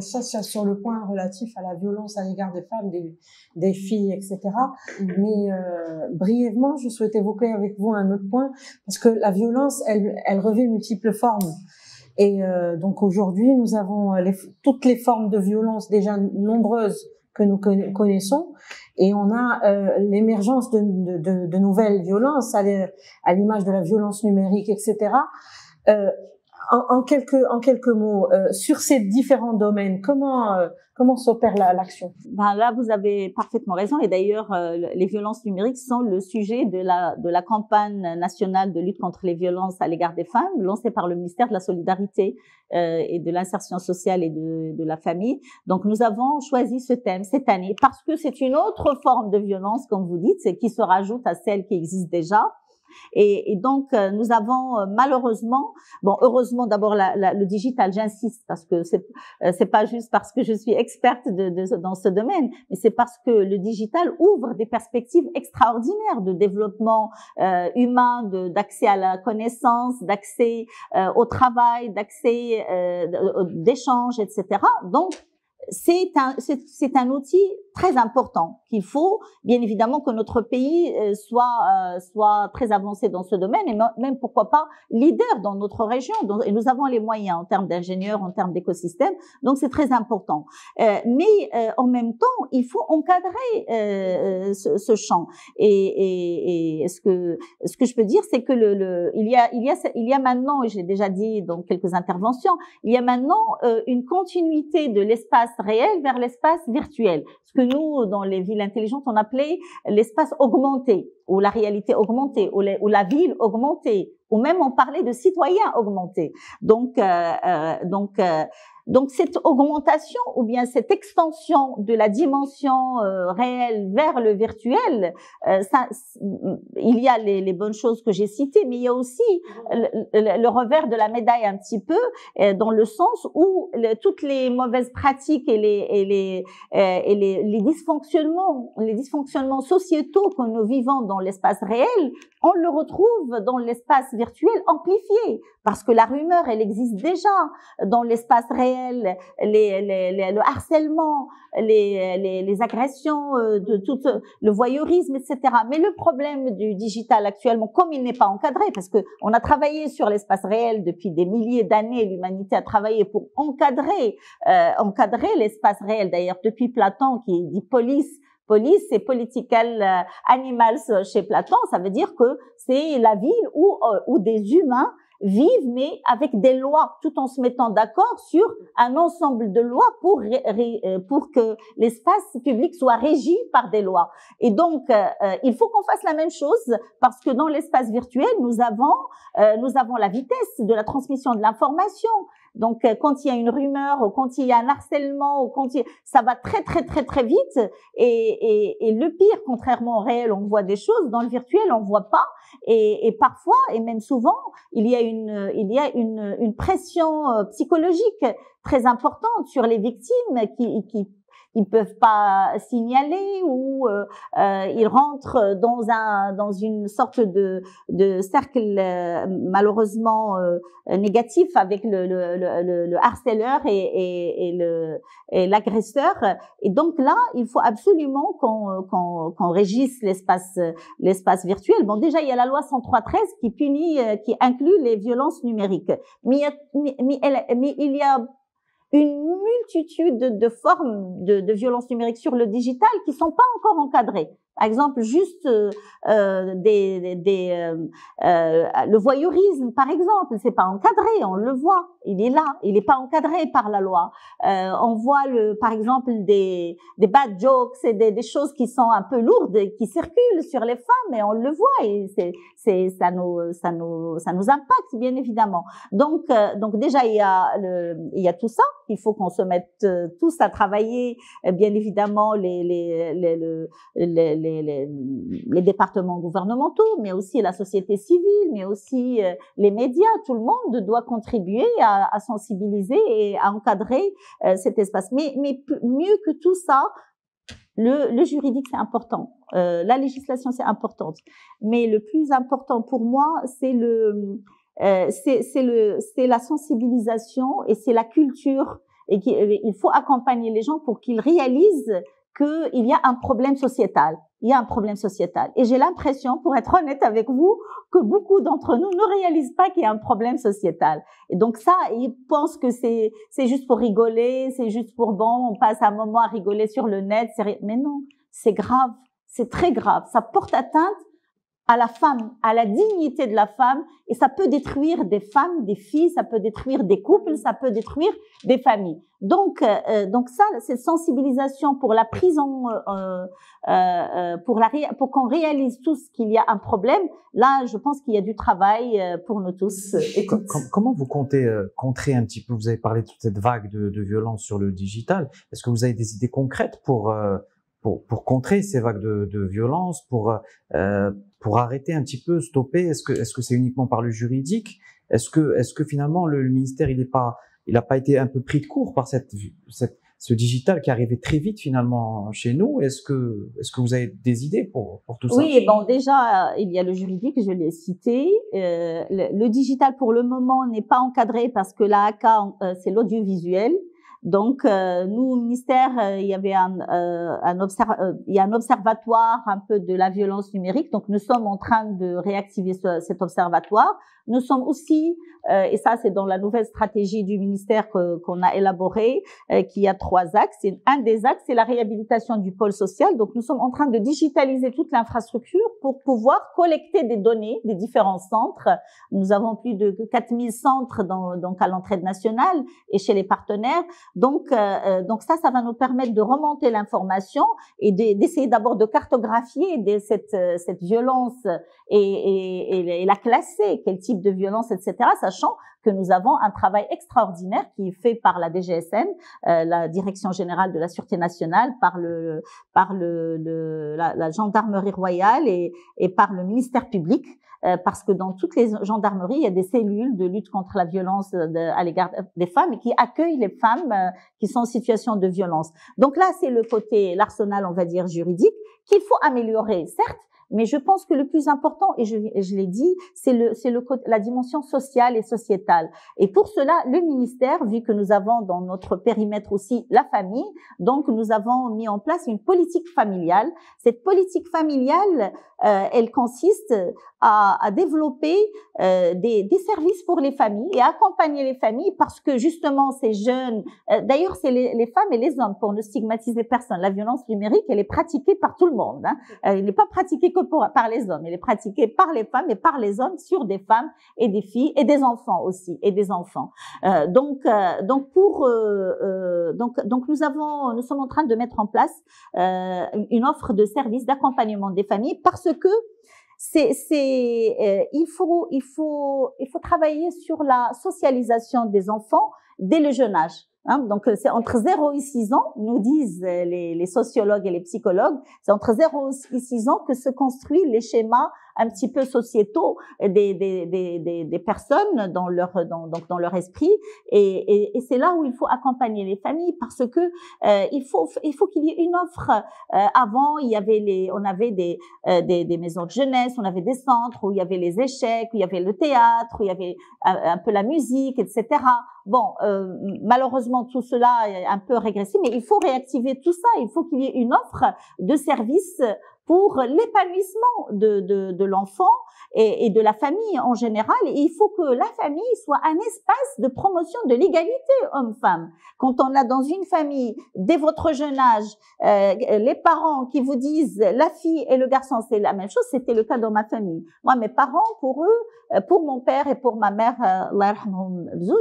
sur le point relatif à la violence à l'égard des femmes, des, des filles, etc. Mm-hmm. Mais euh, brièvement, je souhaite évoquer avec vous un autre point, parce que la violence, elle, elle revêt multiples formes. Et euh, donc aujourd'hui, nous avons toutes les formes de violence déjà nombreuses que nous connaissons, et on a euh, l'émergence de, de, de, nouvelles violences à l'image de la violence numérique, etc. Euh, en, en, quelques, en quelques mots, euh, sur ces différents domaines, comment, euh, comment s'opère l'action ben Là, vous avez parfaitement raison. Et d'ailleurs, euh, les violences numériques sont le sujet de la, de la campagne nationale de lutte contre les violences à l'égard des femmes, lancée par le ministère de la Solidarité et de l'insertion sociale et de, de la famille. Donc, nous avons choisi ce thème cette année parce que c'est une autre forme de violence, comme vous dites, qui se rajoute à celle qui existe déjà et, donc, euh, nous avons euh, malheureusement, bon, heureusement d'abord le digital, j'insiste, parce que c'est n'est euh, pas juste parce que je suis experte de, dans ce domaine, mais c'est parce que le digital ouvre des perspectives extraordinaires de développement humain, d'accès à la connaissance, d'accès au travail, d'accès euh, d'échanges, etc. Donc, c'est un, c'est, un outil très important qu'il faut, bien évidemment, que notre pays euh, soit, euh, soit très avancé dans ce domaine et même, pourquoi pas, leader dans notre région. et nous avons les moyens en termes d'ingénieurs, en termes d'écosystèmes, donc c'est très important. Euh, mais en même temps, il faut encadrer ce, ce, champ. Et, et, ce, que, ce que je peux dire, c'est que le, il, y a, il, y a, il y a maintenant, et j'ai déjà dit dans quelques interventions, il y a maintenant une continuité de l'espace réel vers l'espace virtuel. Ce que nous, dans les villes intelligentes, on appelait l'espace augmenté, ou la réalité augmentée, ou, la ville augmentée, ou même on parlait de citoyens augmentés. Donc, euh, euh, donc euh, donc cette augmentation ou bien cette extension de la dimension euh, réelle vers le virtuel, euh, il y a les, les bonnes choses que j'ai citées, mais il y a aussi le, revers de la médaille un petit peu, euh, dans le sens où toutes les mauvaises pratiques et les, et les, et les, les dysfonctionnements, les dysfonctionnements sociétaux que nous vivons dans l'espace réel, on le retrouve dans l'espace virtuel amplifié. Parce que la rumeur, elle existe déjà dans l'espace réel, les, le harcèlement, les, agressions, euh, de tout, le voyeurisme, etc. Mais le problème du digital actuellement, comme il n'est pas encadré, parce que on a travaillé sur l'espace réel depuis des milliers d'années, l'humanité a travaillé pour encadrer, euh, encadrer l'espace réel. D'ailleurs, depuis Platon qui dit police, police, c'est political euh, animals chez Platon. Ça veut dire que c'est la ville où, où des humains vivent, mais avec des lois, tout en se mettant d'accord sur un ensemble de lois pour, euh, pour que l'espace public soit régi par des lois. Et donc, euh, euh, il faut qu'on fasse la même chose parce que dans l'espace virtuel, nous avons, nous avons la vitesse de la transmission de l'information, donc euh, quand il y a une rumeur, ou quand il y a un harcèlement, ou quand il... ça va très très très très vite. Et, et, le pire, contrairement au réel, on voit des choses. Dans le virtuel, on voit pas. Et, et parfois, et même souvent, il y a une il y a une, une pression euh, psychologique très importante sur les victimes qui, qui ils peuvent pas signaler ou euh, euh, ils rentrent dans un dans une sorte de, de cercle euh, malheureusement euh, négatif avec le, le, le, harceleur et, et, et le et l'agresseur et donc là il faut absolument qu'on qu'on qu'on régisse l'espace l'espace virtuel bon déjà il y a la loi 10313 qui punit qui inclut les violences numériques mais, mais il y a une multitude de, formes de, de violences numériques sur le digital qui sont pas encore encadrées. Par exemple, juste euh, euh, des, des euh, le voyeurisme, par exemple, c'est pas encadré, on le voit, il est là, il n'est pas encadré par la loi. on voit le, par exemple des, des bad jokes et des, choses qui sont un peu lourdes qui circulent sur les femmes et on le voit et c'est, ça nous ça nous ça nous impacte bien évidemment. Donc donc déjà il y a il y a tout ça, il faut qu'on se mette tous à travailler bien évidemment les les, départements gouvernementaux, mais aussi la société civile, mais aussi euh, les médias. Tout le monde doit contribuer à, sensibiliser et à encadrer euh, cet espace. Mais, mieux que tout ça, le, juridique, c'est important. Euh, la législation, c'est importante. Mais le plus important pour moi, c'est le, c'est la sensibilisation et c'est la culture. Et il faut accompagner les gens pour qu'ils réalisent qu'il y a un problème sociétal il y a un problème sociétal. Et j'ai l'impression, pour être honnête avec vous, que beaucoup d'entre nous ne réalisent pas qu'il y a un problème sociétal. Et donc ça, ils pensent que c'est c'est juste pour rigoler, c'est juste pour bon, on passe un moment à rigoler sur le net. Mais non, c'est grave, c'est très grave. Ça porte atteinte à la femme, à la dignité de la femme, et ça peut détruire des femmes, des filles, ça peut détruire des couples, ça peut détruire des familles. Donc, euh, euh, donc ça, cette sensibilisation pour la prison, euh, euh, euh, pour la, pour qu'on réalise tous qu'il y a un problème. Là, je pense qu'il y a du travail pour nous tous. Et Comment vous comptez contrer un petit peu Vous avez parlé de toute cette vague de, de violence sur le digital. Est-ce que vous avez des idées concrètes pour pour, pour contrer ces vagues de, de violence, pour euh, pour arrêter un petit peu, stopper Est-ce que est-ce que c'est uniquement par le juridique Est-ce que est-ce que finalement le, ministère il n'est pas il n'a pas été un peu pris de court par cette, cette ce digital qui arrivait très vite finalement chez nous. Est-ce que, est-ce que vous avez des idées pour, pour tout ça Oui, bon, déjà, il y a le juridique, je l'ai cité. Euh, le, digital, pour le moment, n'est pas encadré parce que l'AACA, euh, c'est l'audiovisuel. Donc, euh, nous, au ministère, euh, il y avait un, euh, un, euh, il y a un observatoire un peu de la violence numérique. Donc, nous sommes en train de réactiver cet observatoire. Nous sommes aussi, euh, et ça, c'est dans la nouvelle stratégie du ministère qu'on a élaborée, qui a trois axes. Et un des axes, c'est la réhabilitation du pôle social. Donc, nous sommes en train de digitaliser toute l'infrastructure pour pouvoir collecter des données des différents centres. Nous avons plus de 4000 centres dans, donc à l'entraide nationale et chez les partenaires donc, euh, euh, donc ça, ça va nous permettre de remonter l'information et d'essayer d'abord de cartographier cette, euh, cette violence et, et, la classer, quel type de violence, etc., sachant que nous avons un travail extraordinaire qui est fait par la DGSN, la Direction générale de la Sûreté nationale, par le par le, la, gendarmerie royale et par le ministère public euh, parce que dans toutes les gendarmeries, il y a des cellules de lutte contre la violence euh, à l'égard euh, des femmes qui accueillent les femmes qui sont en situation de violence. Donc là, c'est le côté, l'arsenal, on va dire, juridique qu'il faut améliorer, certes, mais je pense que le plus important, et je, je l'ai dit, c'est le, c'est le, la dimension sociale et sociétale. Et pour cela, le ministère, vu que nous avons dans notre périmètre aussi la famille, donc nous avons mis en place une politique familiale. Cette politique familiale, euh, elle consiste à, à développer euh, des, des, services pour les familles et accompagner les familles parce que justement ces jeunes, euh, d'ailleurs c'est les, les, femmes et les hommes pour ne stigmatiser personne. La violence numérique, elle est pratiquée par tout le monde. Hein. Elle euh, n'est pas pratiquée comme par les hommes. Elle est pratiquée par les femmes et par les hommes sur des femmes et des filles et des enfants aussi et des enfants. Euh, donc, euh, donc pour euh, donc donc nous avons nous sommes en train de mettre en place une offre de service d'accompagnement des familles parce que c'est c'est il faut il faut il faut travailler sur la socialisation des enfants dès le jeune âge Hein? donc euh, c'est entre 0 et 6 ans, nous disent euh, les, les sociologues et les psychologues, c'est entre 0 et 6 ans que se construit les schémas un petit peu sociétaux euh, des, des, des, des personnes dans leur, dans, donc dans leur esprit. Et, et, et c'est là où il faut accompagner les familles parce que euh, il faut il faut qu'il y ait une offre. Euh, avant, il y avait les, on avait des, des, des maisons de jeunesse, on avait des centres où il y avait les échecs, où il y avait le théâtre, où il y avait un, peu la musique, etc. Bon, malheureusement, tout cela est un peu régressif, mais il faut réactiver tout ça. Il faut qu'il y ait une offre de services pour l'épanouissement de, de, de l'enfant et, et, de la famille en général. il faut que la famille soit un espace de promotion de l'égalité homme-femme. Quand on a dans une famille, dès votre jeune âge, euh, les parents qui vous disent la fille et le garçon, c'est la même chose, c'était le cas dans ma famille. Moi, mes parents, pour eux, euh, pour mon père et pour ma mère, euh,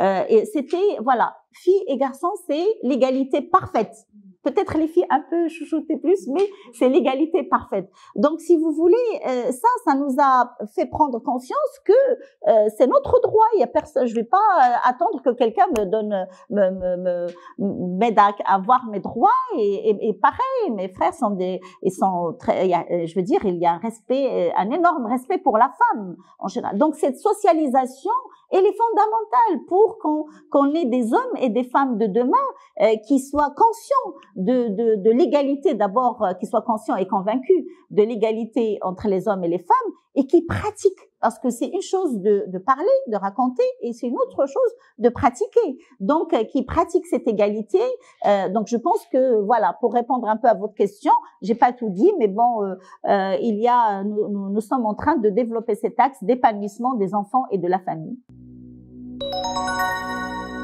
euh c'était, voilà, fille et garçon, c'est l'égalité parfaite. Peut-être les filles un peu chouchoutées plus, mais c'est l'égalité parfaite. Donc, si vous voulez, euh, ça, ça nous a fait prendre conscience que euh, c'est notre droit. Il y a personne, je vais pas euh, attendre que quelqu'un me donne, me, m'aide à avoir mes droits. Et, pareil, mes frères sont des, et sont très, je veux dire, il y a un respect, un énorme respect pour la femme en général. Donc, cette socialisation, elle est fondamentale pour qu'on qu'on ait des hommes et des femmes de demain euh, qui soient conscients de, de, de l'égalité d'abord, euh, qui soient conscients et convaincus de l'égalité entre les hommes et les femmes et qui pratiquent. Parce que c'est une chose de, de, parler, de raconter, et c'est une autre chose de pratiquer. Donc, euh, qui pratiquent cette égalité. donc, je pense que voilà, pour répondre un peu à votre question, j'ai pas tout dit, mais bon, il y a, nous, nous, nous sommes en train de développer cet axe d'épanouissement des enfants et de la famille. Música